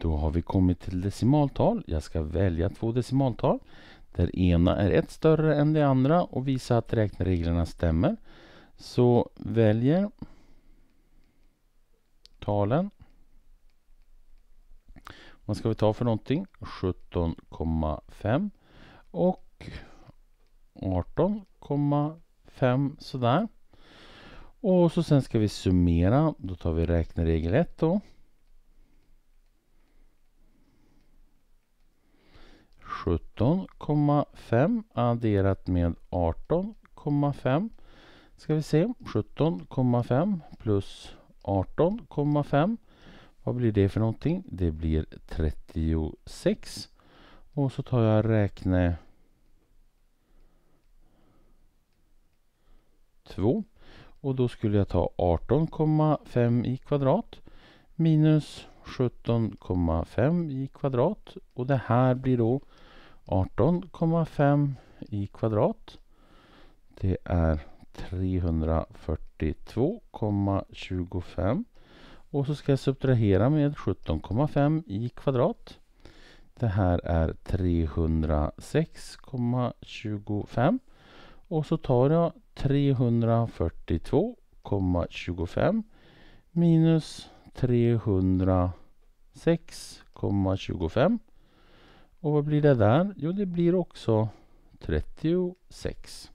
Då har vi kommit till decimaltal. Jag ska välja två decimaltal. Där ena är ett större än det andra och visa att räknereglerna stämmer. Så väljer talen. Vad ska vi ta för någonting? 17,5 och 18,5 sådär. Och så sen ska vi summera. Då tar vi räkneregel 1 då. 17,5 adderat med 18,5 ska vi se 17,5 plus 18,5 vad blir det för någonting? Det blir 36 och så tar jag räkne 2 och då skulle jag ta 18,5 i kvadrat minus 17,5 i kvadrat och det här blir då 18,5 i kvadrat. Det är 342,25 och så ska jag subtrahera med 17,5 i kvadrat. Det här är 306,25 och så tar jag 342,25 minus 306,25 och vad blir det där? Jo, det blir också 36.